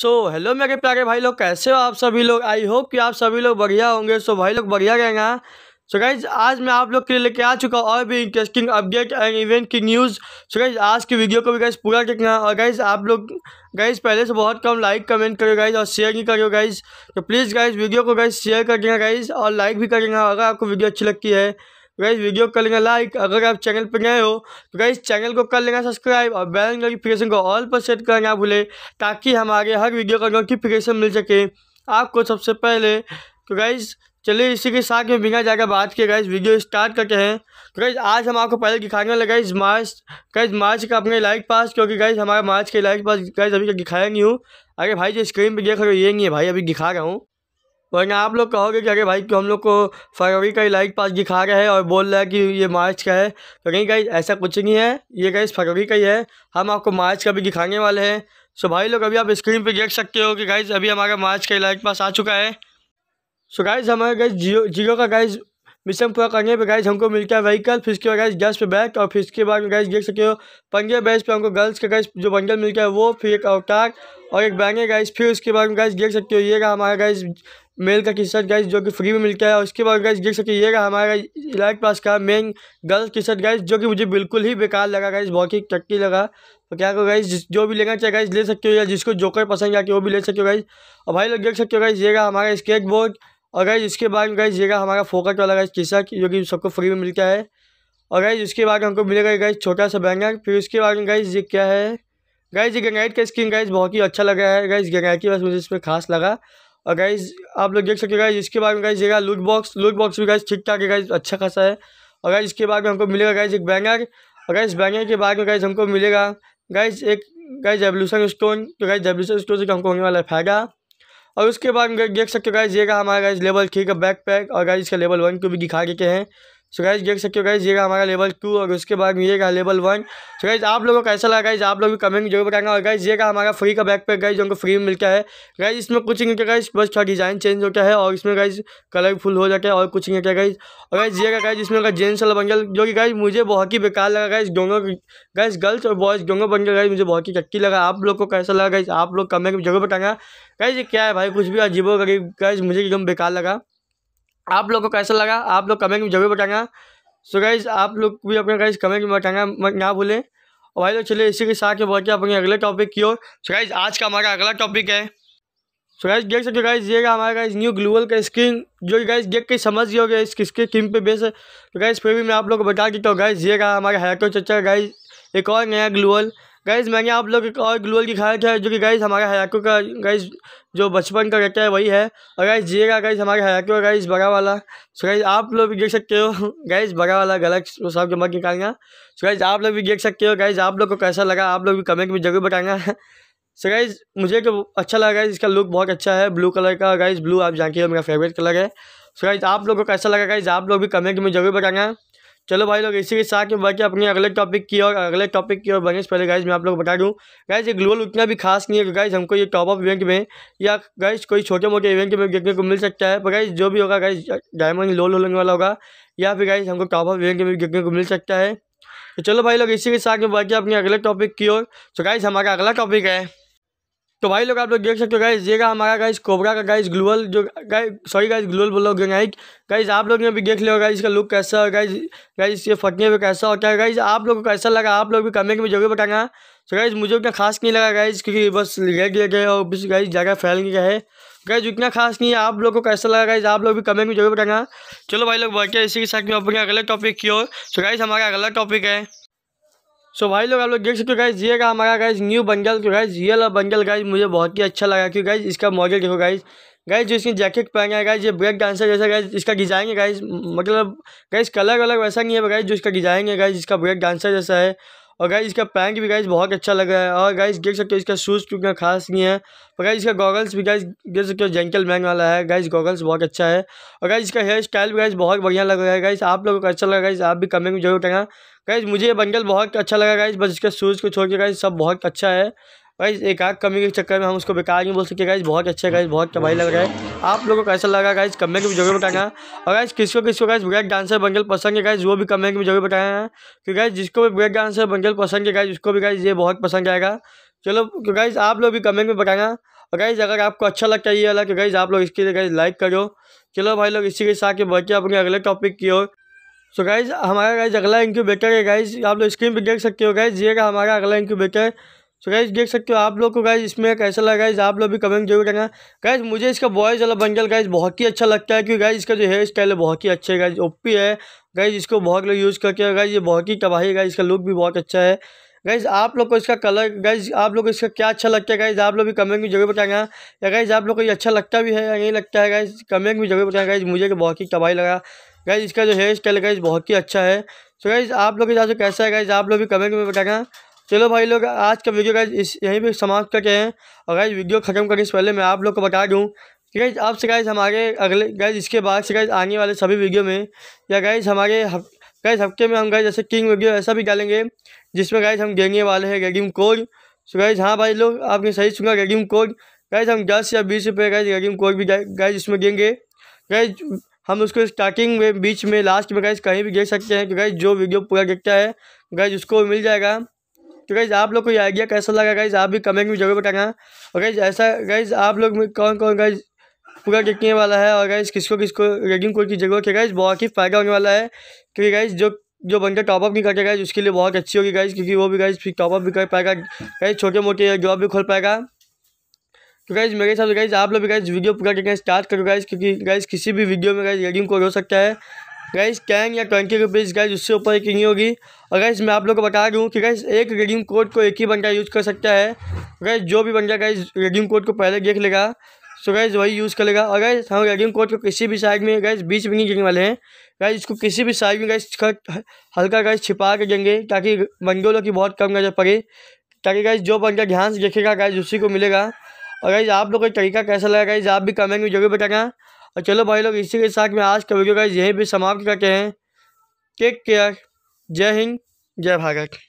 सो so, hello मेरे प्यारे भाई लोग कैसे हो आप सभी लोग आई होप कि आप सभी लोग बढ़िया होंगे सो so, भाई लोग बढ़िया रहेंगे सो हाँ? so, गाइज आज मैं आप लोग के लिए लेके आ चुका हूँ और भी इंटरेस्टिंग अपडेट एंड इवेंट की न्यूज़ सो गाइज आज की वीडियो को भी गाइज पूरा देखना और गाइज आप लोग गाइज पहले से बहुत कम लाइक कमेंट करो गाइज और शेयर नहीं करो गाइज तो प्लीज़ गाइज वीडियो को गाइज शेयर कर देना गाइज और लाइक भी करेंगे अगर आपको वीडियो अच्छी लगती है गाइस वीडियो कर लेंगे लाइक अगर आप चैनल पर नए हो तो गाइस चैनल को कर लेंगे सब्सक्राइब और बेल नोटिफिकेशन को ऑल पर सेट करना भूले ताकि हमारे हर वीडियो का नोटिफिकेशन मिल सके आपको सबसे पहले तो गाइज चलिए इसी के साथ में बिना जाकर बात किए गाइस वीडियो स्टार्ट करते हैं तो गाइज आज हम आपको पहले दिखाने वाले इस मार्च गाइज मार्च का अपने लाइक पास क्योंकि गाइज हमारे मार्च के लाइक पास गाइज अभी तक दिखाया नहीं हूँ अरे भाई जो स्क्रीन पर देख रहे हो ये नहीं है भाई अभी दिखा रहा हूँ वरना आप लोग कहोगे कि अरे भाई क्यों हम लोग को फरवरी का ही लाइक पास दिखा रहे हैं और बोल रहा है कि ये मार्च का है तो नहीं गाइज ऐसा कुछ नहीं है ये गाइज फरवरी का ही है हम आपको मार्च का भी दिखाने वाले हैं सो भाई लोग अभी आप स्क्रीन पे देख सकते हो कि गाइज अभी हमारा मार्च का लाइक पास आ चुका है सो गाइज हमारे गाइज जियो जियो का गाइज मिशन पूरा करने पर गाइज हमको मिलता है व्हीकल फिर उसके बाद गाइज गैस पे बैक और फिर उसके बाद गाइज देख सकते हो पंगे बैच पे हमको गर्ल्स का गाइज जो बंगल मिलता है वो फिर एक अवतार और एक बैंगे गाइज फिर उसके बाद गाइज देख सकते हो ये हमारा गाइज मेल का टी शर्ट गाइज जो कि फ्री में मिलता है और बाद गाइज देख रहा हमारा इलाइट पास का men girls T shirt guys जो कि मुझे बिल्कुल ही बेकार लगा गाइज बहुत ही चट्टी लगा तो क्या करो गाइज जो भी लेना चाहे गाइज ले सकते हो या जिसको जोकर पसंद आके वो भी ले सकते हो गाइज और भाई लोग देख सकते हो गाइज रहा हमारा स्केच बोर्ड और गाइज इसके बाद गाइज रहा हमारा फोकट वाला गाइज टी शर्ट जो कि सबको फ्री में मिलता है और गाइज उसके बाद हमको मिलेगा गाइज छोटा सा बैंगर फिर उसके बाद गाइज ये क्या है गाइज ये गंगाइट का स्किन गाइज बहुत ही अच्छा लगा है गाइज गंगाइट की बस मुझे इसमें खास लगा और गाइज आप लोग देख सकते गाइज इसके बाद में गाइज देगा लूट बॉक्स लूट बॉक्स भी गाइज ठीक ठाक है गाइज अच्छा खासा है और गाइज इसके बाद में हमको मिलेगा गाइज एक बैंगर और गाइज बैंगर के बाद में गाइज हमको मिलेगा गाइज एक गाइज एवल्यूशन स्टोन तो गाइज एवल्यूशन स्टोन से तो हमको होने वाला है फायदा और उसके बाद में देख सकते हो गाइज येगा हमारा गाइज लेवल थ्री का बैक पैक और गाइज इसका लेवल वन को भी दिखा देते हैं सो गाइज देख सकते हो गाइज ये हमारा लेवल टू और उसके बाद ये रहा लेवल वन सो गाइज आप लोगों को कैसा लगा गाइज आप लोग भी कमेंट जरूर बताएंगे और गाइज ये का हमारा फ्री का बैक पैक गाइज उनको फ्री में मिलता है गाइज इसमें कुछ नहीं क्या गाइज बस थोड़ा डिज़ाइन चेंज होता है और इसमें गाइज कलरफुल हो जाता है और कुछ नहीं क्या गाइज और गाइज ये गाइज इसमें जेंट्स वाला बंगल जो कि गाइज मुझे बहुत ही बेकार लगा गाइज दोनों गाइज गर्ल्स और बॉयज़ दोनों बंगल गाइज मुझे बहुत ही चक्की लगा आप लोग को कैसा लगा गाइज आप लोग कमेंट जरूर बताएंगे गाइज ये क्या है भाई कुछ भी अजीबो गरीब गाइज मुझे एकदम बेकार लगा आप लोग को कैसा लगा आप लोग कमेंट में जरूर बताना सो गाइज आप लोग भी अपने गाइज कमेंट में बताएंगा ना भूलें और भाई लोग चलिए इसी के साथ बोल के अपने अगले टॉपिक की ओर सो गाइज आज का हमारा अगला टॉपिक है सो गाइज देख सकते हो गाइज ये हमारा गाइज न्यू ग्लोबल का स्क्रीन जो गाइज देख के समझ गए होगा इस किसके किम पे बेस है तो गाइज फिर भी मैं आप लोग को बता देता हूँ गाइज ये हमारा हैको चचा गाइज एक और नया ग्लोबल गाइज़ मैंने आप लोग एक और ग्लोअल दिखाया था जो कि गाइज़ हमारे हयाकू का गाइज जो बचपन का रहता है वही है और गाइज जिएगा गाइज हमारे हयाकू का गाइज बड़ा वाला सो गाइज आप लोग भी देख सकते हो गाइज बड़ा वाला गलत वो सब के मत निकालना सो गाइज आप लोग भी देख सकते हो गाइज आप लोग को कैसा लगा आप लोग भी कमेंट में ज़रूर बताना सो गाइज मुझे तो अच्छा लगा गाइज इसका लुक बहुत अच्छा है ब्लू कलर का गाइज ब्लू आप जानते हो मेरा फेवरेट कलर है सो गाइज आप लोग को कैसा लगा गाइज आप लोग भी कमेंट में जरूर बताना चलो भाई लोग इसी के साथ में बाकी अपने अगले टॉपिक की और अगले टॉपिक की और बने से पहले गाइज मैं आप लोग बता दूँ गाइज ये ग्लोबल उतना भी खास नहीं है गाइज हमको ये टॉप अप इवेंट में या गाइज कोई छोटे मोटे इवेंट में देखने को मिल सकता है पर गाइज जो भी होगा गाइज डायमंड लोल होने वाला होगा या फिर गाइज हमको टॉप अप इवेंट में देखने को मिल सकता है तो चलो भाई लोग इसी के साथ में बाकी अपने अगले टॉपिक की और तो गाइज हमारा अगला टॉपिक है तो भाई लोग आप लोग देख सकते हो गाइज ये हमारा गाइज कोबरा का गाइज ग्लोअल जो गाइज सॉरी गाइज ग्लूअल बोलो ग्रेनाइट गाइज आप लोग ने भी देख लिया गाइज इसका लुक कैसा है गाइज गाइज ये फटने पे कैसा होता है गाइज आप लोगों को कैसा लगा आप लोग भी कमेंट में जरूर बताना तो गाइज मुझे उतना खास नहीं लगा गाइज क्योंकि बस रेड ले गए और बस गाइज जगह फैल गया है गाइज उतना खास नहीं है आप लोगों को कैसा लगा गाइज आप लोग भी कमेंट में जरूर बताना चलो भाई लोग बढ़ते इसी के साथ में अपने अगला टॉपिक की हो तो गाइज हमारा अगला टॉपिक है सो so भाई लोग आप लोग देख सकते हो गाइज ये का हमारा गाइज न्यू बंगल तो गाइज रियल और बंगल गाइज मुझे बहुत ही अच्छा लगा क्योंकि गाइज इसका मॉडल देखो गाइज गाइज जो इसकी जैकेट पहन है गाइज ये ब्रेक डांसर जैसा गाइज इसका डिज़ाइन है गाइज मतलब गाइज कलर अलग वैसा नहीं है गाइज जो इसका डिज़ाइन है गाइज इसका ब्रेक डांसर जैसा है और गाइज इसका पैंक भी गाइज बहुत अच्छा लग रहा है और गाइज देख सकते हो इसका शूज़ क्योंकि खास नहीं है और गाइज इसका गॉगल्स भी गाइज देख सकते हो जेंकल मैंग वाला है गाइज गॉगल्स बहुत अच्छा है और गाइज इसका हेयर स्टाइल भी गाइज बहुत बढ़िया लग रहा है गाइज आप लोगों को अच्छा लगा गाइज आप भी कमेंट में जरूर करना गाइज मुझे ये बंगल बहुत अच्छा लगा गाइज बस इसका शूज़ को छोड़ के गाइज सब बहुत अच्छा है गाइज एक आग कमी के चक्कर में हम उसको बेकार नहीं बोल सकते गाइज बहुत अच्छा गाइज बहुत कमाई लग रहा है आप लोगों को कैसा लगा गाइज कमेंट में जरूर बताना और गाइज किसको किसको गाइज ब्रेक डांसर बंगल पसंद है गाइज वो भी कमेंट में जरूर बताया कि गाइज जिसको भी ब्रेक डांसर बंगल पसंद है गाइज उसको भी गाइज ये बहुत पसंद आएगा चलो तो गाइज आप लोग भी कमेंट में बताना और गाइज अगर आपको अच्छा लगता है ये वाला तो गाइज आप लोग इसके लिए गाइज लाइक करो चलो भाई लोग इसी के साथ बढ़ अपने अगले टॉपिक की ओर सो गाइज हमारा गाइज अगला इंक्यूबेटर है गाइज आप लोग स्क्रीन पर देख सकते हो गाइज ये हमारा अगला है तो गाइज देख सकते हो आप लोग को गाइज इसमें कैसा लगा गाइज आप लोग भी कमेंट जरूर करना गाइज मुझे इसका बॉयज़ वाला बंडल गाइज बहुत ही अच्छा लगता है क्योंकि गाइज इसका जो हेयर स्टाइल है बहुत ही अच्छा है गाइज ओपी है गाइज इसको बहुत लोग यूज़ करके गाइज ये बहुत ही तबाही है गाइज इसका लुक भी बहुत अच्छा है गाइज आप लोग को इसका कलर गाइज आप लोग को इसका क्या अच्छा लगता है गाइज आप लोग भी कमेंट में जरूर बताएंगा या गाइज आप लोग को ये अच्छा लगता भी है या नहीं लगता है गाइज कमेंट में जरूर बताएंगे गाइज मुझे बहुत ही तबाही लगा गाइज इसका जो हेयर स्टाइल है गाइज बहुत ही अच्छा है सो गाइज आप लोग के हिसाब से कैसा है गाइज आप लोग भी कमेंट में बताएगा चलो भाई लोग आज का वीडियो गाइज इस यहीं पे समाप्त करके हैं और गाइज वीडियो ख़त्म करने से पहले मैं आप लोग को बता दूँ कि गाइज आप से गाइज हमारे अगले गाइज इसके बाद से गाइज आने वाले सभी वीडियो में या गाइज हमारे गाइज हफ्ते में हम गाइज जैसे किंग वीडियो ऐसा भी डालेंगे जिसमें गाइज हम गेंगे वाले हैं गेगिम कोड सो गाइज हाँ भाई लोग आपने सही सुना गेगिम कोड गाइज हम दस या बीस रुपये गाइज गेगिम कोड भी गाइज इसमें गेंगे गाइज हम उसको स्टार्टिंग में बीच में लास्ट में गाइज कहीं भी देख सकते हैं कि गाइज जो वीडियो पूरा देखता है गाइज उसको मिल जाएगा तो गाइज आप लोग को ये आइडिया कैसा लगा गाइज आप भी कमेंट में जरूर बताना और गाइज ऐसा गाइज आप लोग कौन कौन गाइज पूरा देखने वाला है और गाइज किसको किसको रेडिंग कोई की जरूरत है गाइज बहुत ही फ़ायदा होने वाला है क्योंकि गाइज जो जो बनकर टॉपअप नहीं करके गाइज उसके लिए बहुत अच्छी होगी गाइज क्योंकि वो भी गाइज फिर टॉपअप भी कर पाएगा गाइज छोटे मोटे जॉब भी खोल पाएगा तो गाइज मेरे हिसाब से गाइज आप लोग भी गाइज वीडियो पूरा करके स्टार्ट करो गाइज क्योंकि गाइज किसी भी वीडियो में गाइज रेडिंग कोई हो सकता है गैस टेन या ट्वेंटी रुपीज़ गैस उससे ऊपर एक नहीं होगी और गैस मैं आप लोग को बता दूँ कि गैस एक रेडिंग कोड को एक ही बंदा यूज़ कर सकता है गैस जो भी बंदा गैस रेडिंग कोड को पहले देख लेगा सो गैस वही यूज़ कर लेगा और गैस हम रेडियम कोड को किसी भी साइड में गैस बीच में नहीं गिरने वाले हैं गैस इसको किसी भी साइड में गैस हल्का गैस छिपा के देंगे ताकि बंदों लोग की बहुत कम नज़र पड़े ताकि गैस जो बंदा ध्यान से देखेगा गैस उसी को मिलेगा और गैस आप लोग को तरीका कैसा लगा गैस आप भी कमेंट में जरूर बताना और चलो भाई लोग इसी के साथ में आज का वीडियो का यही भी समाप्त करते हैं टेक केयर जय हिंद जय भारत